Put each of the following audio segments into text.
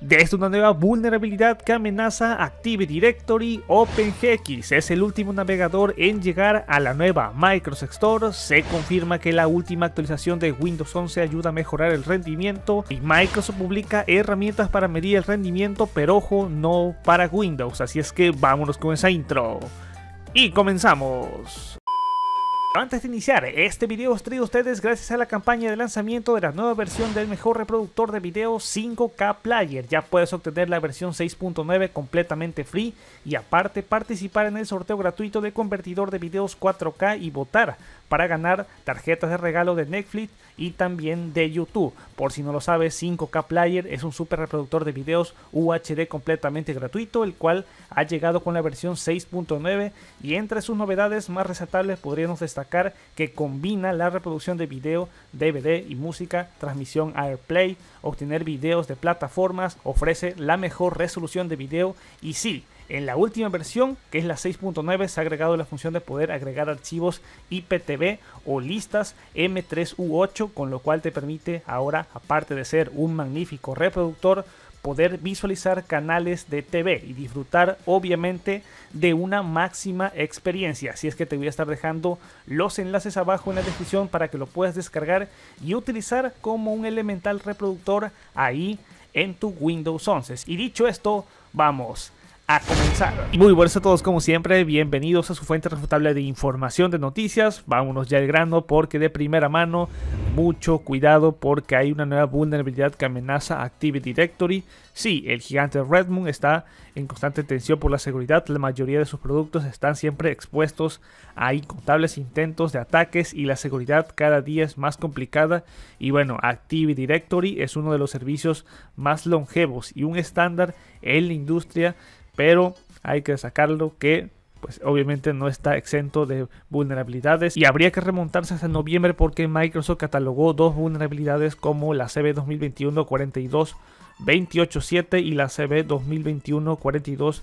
De esta una nueva vulnerabilidad que amenaza Active Directory OpenGX. Es el último navegador en llegar a la nueva Microsoft Store. Se confirma que la última actualización de Windows 11 ayuda a mejorar el rendimiento. Y Microsoft publica herramientas para medir el rendimiento, pero ojo, no para Windows. Así es que vámonos con esa intro. Y comenzamos antes de iniciar, este video os traigo a ustedes gracias a la campaña de lanzamiento de la nueva versión del mejor reproductor de video 5K Player. Ya puedes obtener la versión 6.9 completamente free y aparte participar en el sorteo gratuito de convertidor de videos 4K y votar para ganar tarjetas de regalo de Netflix y también de YouTube. Por si no lo sabes, 5K Player es un super reproductor de videos UHD completamente gratuito, el cual ha llegado con la versión 6.9 y entre sus novedades más resaltables podríamos destacar que combina la reproducción de video, DVD y música, transmisión AirPlay, obtener videos de plataformas, ofrece la mejor resolución de video y si en la última versión, que es la 6.9, se ha agregado la función de poder agregar archivos IPTV o listas M3U8, con lo cual te permite ahora, aparte de ser un magnífico reproductor, poder visualizar canales de TV y disfrutar obviamente de una máxima experiencia. Así es que te voy a estar dejando los enlaces abajo en la descripción para que lo puedas descargar y utilizar como un elemental reproductor ahí en tu Windows 11. Y dicho esto, vamos comenzar. Muy buenas a todos como siempre, bienvenidos a su fuente refutable de información de noticias. Vámonos ya al grano porque de primera mano, mucho cuidado porque hay una nueva vulnerabilidad que amenaza active Directory. Sí, el gigante Redmond está en constante tensión por la seguridad. La mayoría de sus productos están siempre expuestos a incontables intentos de ataques y la seguridad cada día es más complicada. Y bueno, active Directory es uno de los servicios más longevos y un estándar en la industria pero hay que sacarlo que pues obviamente no está exento de vulnerabilidades y habría que remontarse hasta noviembre porque Microsoft catalogó dos vulnerabilidades como la CB 2021 42 28.7 y la CB 2021-42.27.8, 42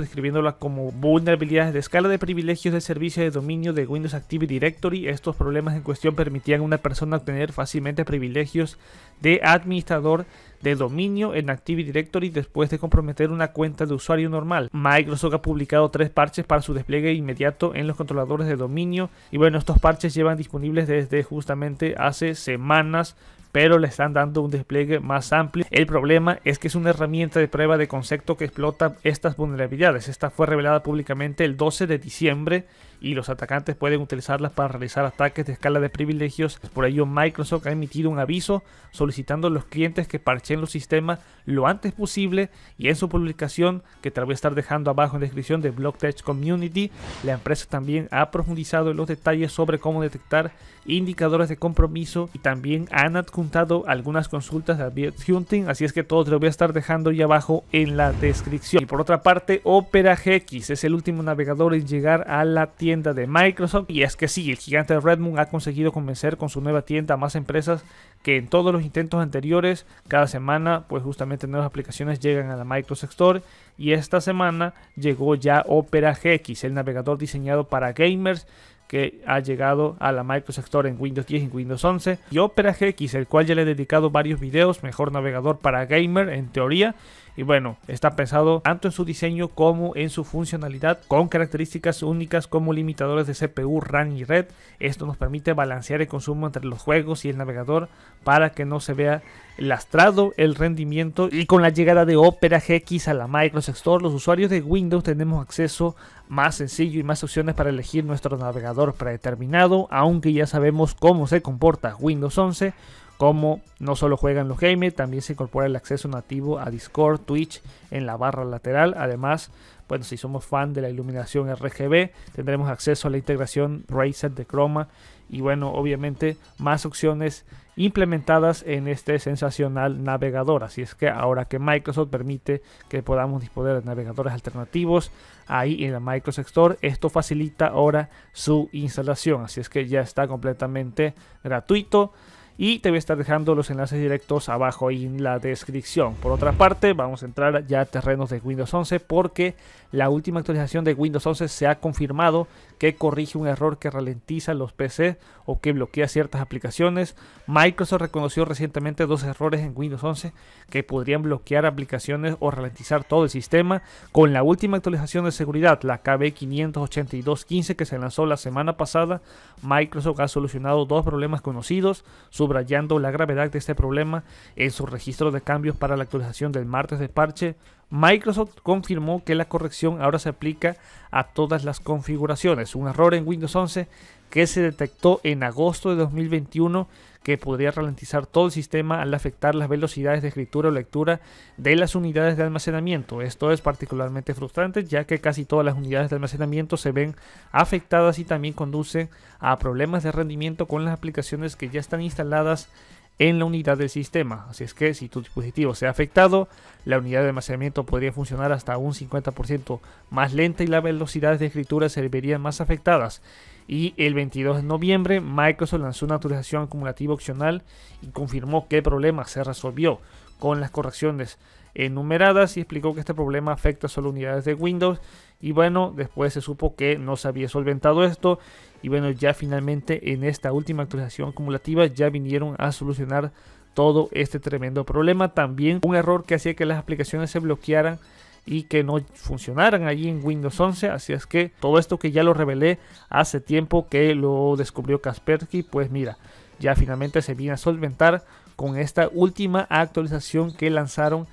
describiéndola como vulnerabilidades de escala de privilegios de servicio de dominio de Windows Active Directory. Estos problemas en cuestión permitían a una persona obtener fácilmente privilegios de administrador de dominio en Active Directory después de comprometer una cuenta de usuario normal. Microsoft ha publicado tres parches para su despliegue inmediato en los controladores de dominio y bueno, estos parches llevan disponibles desde justamente hace semanas pero le están dando un despliegue más amplio. El problema es que es una herramienta de prueba de concepto que explota estas vulnerabilidades. Esta fue revelada públicamente el 12 de diciembre y los atacantes pueden utilizarlas para realizar ataques de escala de privilegios. Por ello, Microsoft ha emitido un aviso solicitando a los clientes que parchen los sistemas lo antes posible y en su publicación, que te voy a estar dejando abajo en la descripción de BlockTech Community, la empresa también ha profundizado en los detalles sobre cómo detectar indicadores de compromiso y también han adjudicado juntado algunas consultas de Hunting, así es que todo te lo voy a estar dejando ahí abajo en la descripción. Y por otra parte, Opera GX es el último navegador en llegar a la tienda de Microsoft. Y es que sí, el gigante Redmond ha conseguido convencer con su nueva tienda a más empresas que en todos los intentos anteriores, cada semana, pues justamente nuevas aplicaciones llegan a la Microsoft Store. Y esta semana llegó ya Opera GX, el navegador diseñado para gamers que ha llegado a la Microsoft Store en Windows 10 y Windows 11 y Opera GX, el cual ya le he dedicado varios videos, mejor navegador para gamer en teoría y bueno, está pensado tanto en su diseño como en su funcionalidad con características únicas como limitadores de CPU, RAM y red. Esto nos permite balancear el consumo entre los juegos y el navegador para que no se vea lastrado el rendimiento y con la llegada de Opera GX a la Microsoft Store los usuarios de Windows tenemos acceso más sencillo y más opciones para elegir nuestro navegador predeterminado aunque ya sabemos cómo se comporta Windows 11 como no solo juegan los gamers, también se incorpora el acceso nativo a Discord, Twitch en la barra lateral. Además, bueno, si somos fan de la iluminación RGB, tendremos acceso a la integración Razer de Chroma y bueno, obviamente más opciones implementadas en este sensacional navegador. Así es que ahora que Microsoft permite que podamos disponer de navegadores alternativos ahí en la Microsoft Store, esto facilita ahora su instalación. Así es que ya está completamente gratuito y te voy a estar dejando los enlaces directos abajo en la descripción. Por otra parte, vamos a entrar ya a terrenos de Windows 11 porque la última actualización de Windows 11 se ha confirmado que corrige un error que ralentiza los PC o que bloquea ciertas aplicaciones. Microsoft reconoció recientemente dos errores en Windows 11 que podrían bloquear aplicaciones o ralentizar todo el sistema. Con la última actualización de seguridad, la KB 582.15 que se lanzó la semana pasada, Microsoft ha solucionado dos problemas conocidos. Su subrayando la gravedad de este problema en su registro de cambios para la actualización del martes de parche, Microsoft confirmó que la corrección ahora se aplica a todas las configuraciones, un error en Windows 11 que se detectó en agosto de 2021 que podría ralentizar todo el sistema al afectar las velocidades de escritura o lectura de las unidades de almacenamiento. Esto es particularmente frustrante ya que casi todas las unidades de almacenamiento se ven afectadas y también conducen a problemas de rendimiento con las aplicaciones que ya están instaladas en la unidad del sistema. Así es que si tu dispositivo se ha afectado, la unidad de almacenamiento podría funcionar hasta un 50% más lenta y las velocidades de escritura se verían más afectadas. Y el 22 de noviembre, Microsoft lanzó una actualización acumulativa opcional y confirmó que el problema se resolvió con las correcciones enumeradas y explicó que este problema afecta solo unidades de Windows y bueno, después se supo que no se había solventado esto. Y bueno, ya finalmente en esta última actualización acumulativa ya vinieron a solucionar todo este tremendo problema. También un error que hacía que las aplicaciones se bloquearan y que no funcionaran allí en Windows 11. Así es que todo esto que ya lo revelé hace tiempo que lo descubrió Kaspersky, pues mira, ya finalmente se viene a solventar con esta última actualización que lanzaron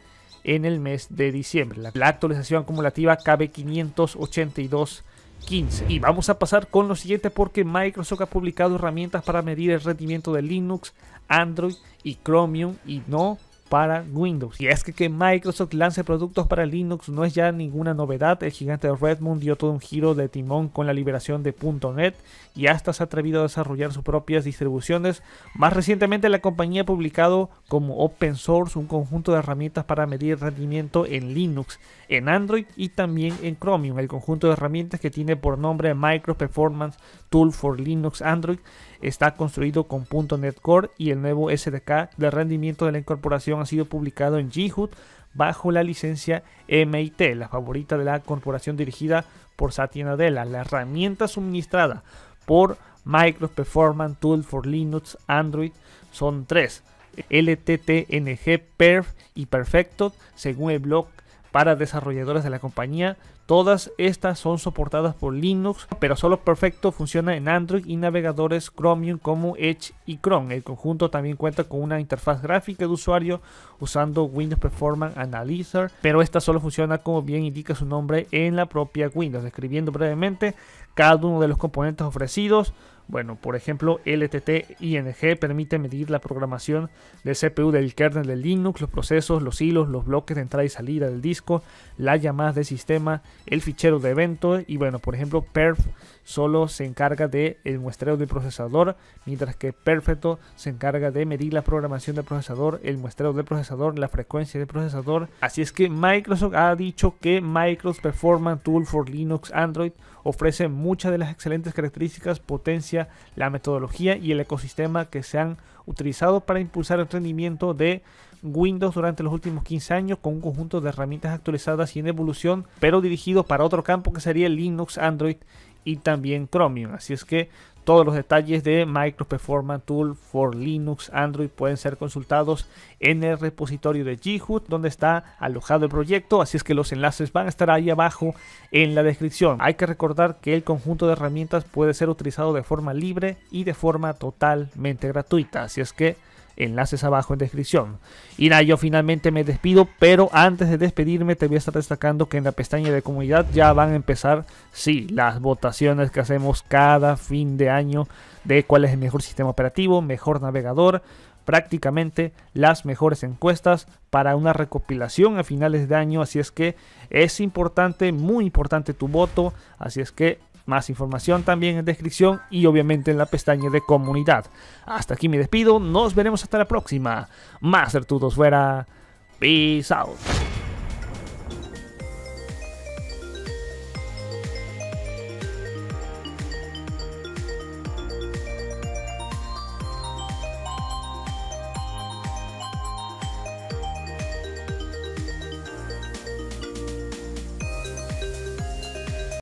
en el mes de diciembre. La, actualización acumulativa cabe 582 15. Y vamos a pasar con lo siguiente porque Microsoft ha publicado herramientas para medir el rendimiento de Linux, Android y Chromium y no para Windows. Y es que que Microsoft lance productos para Linux no es ya ninguna novedad. El gigante de Redmond dio todo un giro de timón con la liberación de .NET y hasta se ha atrevido a desarrollar sus propias distribuciones. Más recientemente la compañía ha publicado como open source un conjunto de herramientas para medir rendimiento en Linux en Android y también en Chromium, el conjunto de herramientas que tiene por nombre Micro Performance Tool for Linux Android. Está construido con .NET Core y el nuevo SDK de rendimiento de la incorporación ha sido publicado en GitHub bajo la licencia MIT, la favorita de la corporación dirigida por Satya Nadella. La herramienta suministrada por Micro Performance Tool for Linux Android son tres: LTTNG, Perf y Perfecto, según el blog para desarrolladores de la compañía. Todas estas son soportadas por Linux, pero solo Perfecto funciona en Android y navegadores Chromium como Edge y Chrome. El conjunto también cuenta con una interfaz gráfica de usuario usando Windows Performance Analyzer, pero esta solo funciona como bien indica su nombre en la propia Windows. describiendo brevemente cada uno de los componentes ofrecidos, bueno, por ejemplo, LTT-ING permite medir la programación de CPU del kernel de Linux, los procesos, los hilos, los bloques de entrada y salida del disco, las llamadas de sistema, el fichero de evento y bueno, por ejemplo, perf solo se encarga de el muestreo del procesador, mientras que Perfecto se encarga de medir la programación del procesador, el muestreo del procesador, la frecuencia del procesador. Así es que Microsoft ha dicho que Microsoft Performance Tool for Linux Android ofrece muchas de las excelentes características, potencia la metodología y el ecosistema que se han utilizado para impulsar el rendimiento de Windows durante los últimos 15 años con un conjunto de herramientas actualizadas y en evolución, pero dirigido para otro campo que sería Linux, Android y también Chromium. Así es que todos los detalles de Micro Performance Tool for Linux, Android pueden ser consultados en el repositorio de GitHub donde está alojado el proyecto, así es que los enlaces van a estar ahí abajo en la descripción. Hay que recordar que el conjunto de herramientas puede ser utilizado de forma libre y de forma totalmente gratuita, así es que enlaces abajo en descripción. Y nada, yo finalmente me despido, pero antes de despedirme te voy a estar destacando que en la pestaña de comunidad ya van a empezar, sí, las votaciones que hacemos cada fin de año de cuál es el mejor sistema operativo, mejor navegador, prácticamente las mejores encuestas para una recopilación a finales de año. Así es que es importante, muy importante tu voto. Así es que más información también en descripción y obviamente en la pestaña de comunidad. Hasta aquí me despido, nos veremos hasta la próxima. Más certudos fuera. Peace out.